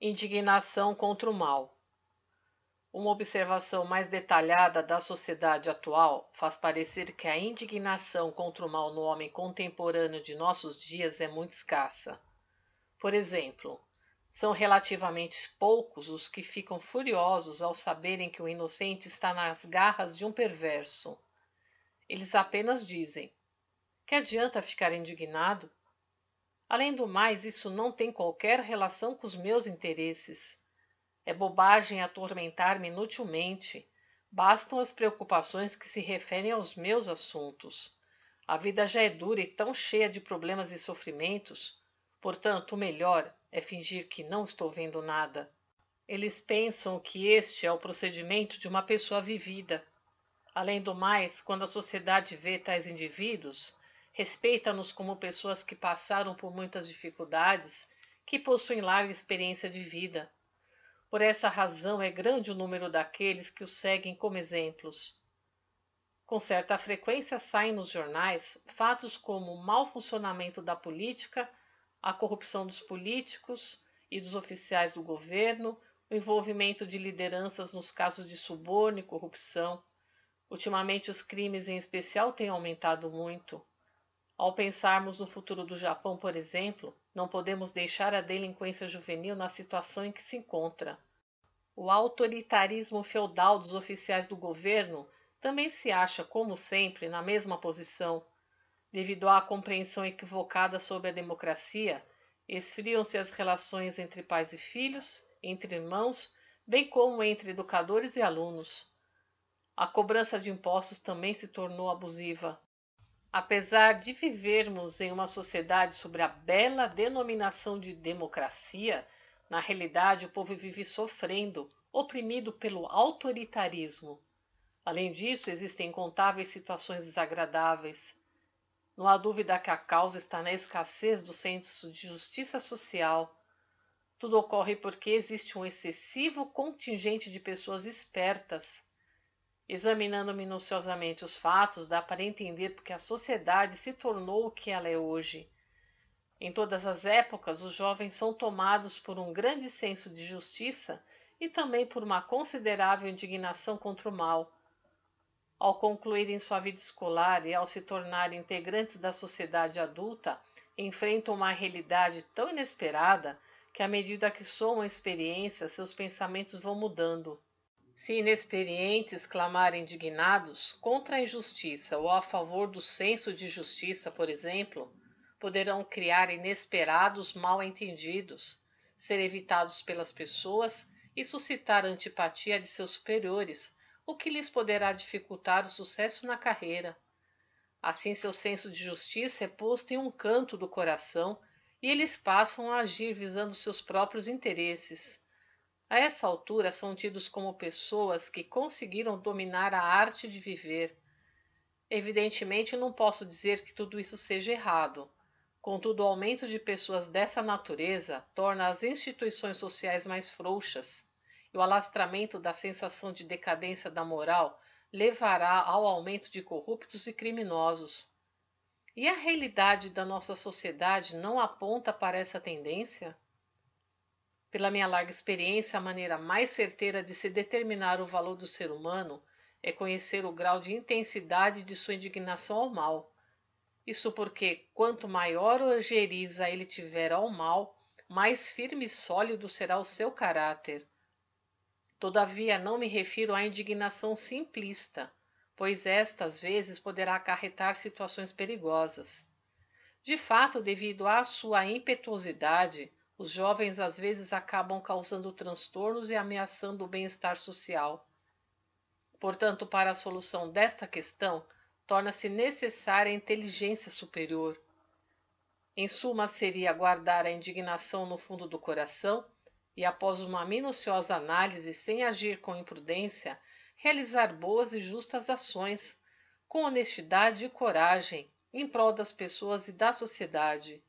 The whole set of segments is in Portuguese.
indignação contra o mal. Uma observação mais detalhada da sociedade atual faz parecer que a indignação contra o mal no homem contemporâneo de nossos dias é muito escassa. Por exemplo, são relativamente poucos os que ficam furiosos ao saberem que o inocente está nas garras de um perverso. Eles apenas dizem: Que adianta ficar indignado? Além do mais, isso não tem qualquer relação com os meus interesses. É bobagem atormentar-me inutilmente. Bastam as preocupações que se referem aos meus assuntos. A vida já é dura e tão cheia de problemas e sofrimentos, portanto, o melhor é fingir que não estou vendo nada. Eles pensam que este é o procedimento de uma pessoa vivida. Além do mais, quando a sociedade vê tais indivíduos, Respeita-nos como pessoas que passaram por muitas dificuldades, que possuem larga experiência de vida. Por essa razão é grande o número daqueles que o seguem como exemplos. Com certa frequência saem nos jornais fatos como o mau funcionamento da política, a corrupção dos políticos e dos oficiais do governo, o envolvimento de lideranças nos casos de suborno e corrupção. Ultimamente, os crimes em especial têm aumentado muito. Ao pensarmos no futuro do Japão, por exemplo, não podemos deixar a delinquência juvenil na situação em que se encontra. O autoritarismo feudal dos oficiais do governo também se acha, como sempre, na mesma posição. Devido à compreensão equivocada sobre a democracia, esfriam-se as relações entre pais e filhos, entre irmãos, bem como entre educadores e alunos. A cobrança de impostos também se tornou abusiva. Apesar de vivermos em uma sociedade sobre a bela denominação de democracia, na realidade o povo vive sofrendo, oprimido pelo autoritarismo. Além disso, existem incontáveis situações desagradáveis. Não há dúvida que a causa está na escassez do senso de justiça social. Tudo ocorre porque existe um excessivo contingente de pessoas espertas Examinando minuciosamente os fatos, dá para entender porque a sociedade se tornou o que ela é hoje. Em todas as épocas, os jovens são tomados por um grande senso de justiça e também por uma considerável indignação contra o mal. Ao concluírem sua vida escolar e ao se tornarem integrantes da sociedade adulta, enfrentam uma realidade tão inesperada que, à medida que somam experiências, seus pensamentos vão mudando. Se inexperientes clamarem indignados contra a injustiça ou a favor do senso de justiça, por exemplo, poderão criar inesperados mal-entendidos, ser evitados pelas pessoas e suscitar antipatia de seus superiores, o que lhes poderá dificultar o sucesso na carreira. Assim, seu senso de justiça é posto em um canto do coração e eles passam a agir visando seus próprios interesses. A essa altura, são tidos como pessoas que conseguiram dominar a arte de viver. Evidentemente, não posso dizer que tudo isso seja errado. Contudo, o aumento de pessoas dessa natureza torna as instituições sociais mais frouxas e o alastramento da sensação de decadência da moral levará ao aumento de corruptos e criminosos. E a realidade da nossa sociedade não aponta para essa tendência? Pela minha larga experiência, a maneira mais certeira de se determinar o valor do ser humano é conhecer o grau de intensidade de sua indignação ao mal. Isso porque, quanto maior ojeriza ele tiver ao mal, mais firme e sólido será o seu caráter. Todavia, não me refiro à indignação simplista, pois esta, às vezes, poderá acarretar situações perigosas. De fato, devido à sua impetuosidade, os jovens às vezes acabam causando transtornos e ameaçando o bem-estar social. Portanto, para a solução desta questão, torna-se necessária a inteligência superior. Em suma, seria guardar a indignação no fundo do coração e, após uma minuciosa análise, sem agir com imprudência, realizar boas e justas ações, com honestidade e coragem, em prol das pessoas e da sociedade.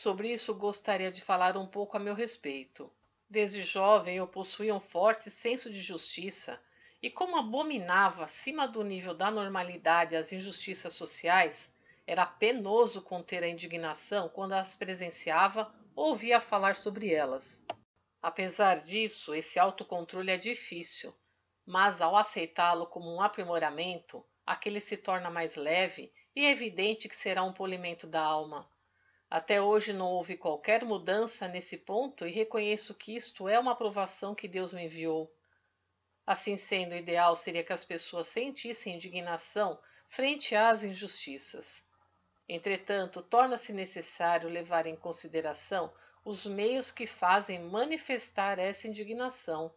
Sobre isso gostaria de falar um pouco a meu respeito. Desde jovem eu possuía um forte senso de justiça e, como abominava acima do nível da normalidade as injustiças sociais, era penoso conter a indignação quando as presenciava ou ouvia falar sobre elas. Apesar disso, esse autocontrole é difícil, mas ao aceitá-lo como um aprimoramento, aquele se torna mais leve e é evidente que será um polimento da alma. Até hoje não houve qualquer mudança nesse ponto e reconheço que isto é uma aprovação que Deus me enviou. Assim sendo, o ideal seria que as pessoas sentissem indignação frente às injustiças. Entretanto, torna-se necessário levar em consideração os meios que fazem manifestar essa indignação.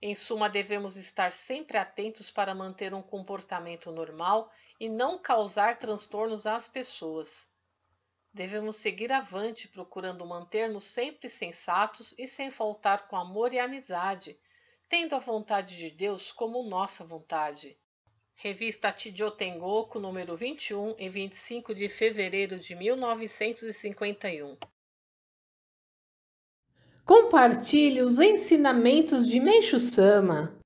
Em suma, devemos estar sempre atentos para manter um comportamento normal e não causar transtornos às pessoas. Devemos seguir avante, procurando manter-nos sempre sensatos e sem faltar com amor e amizade, tendo a vontade de Deus como nossa vontade. Revista Tidio Tengoku, número 21, em 25 de fevereiro de 1951. Compartilhe os ensinamentos de Meishu Sama.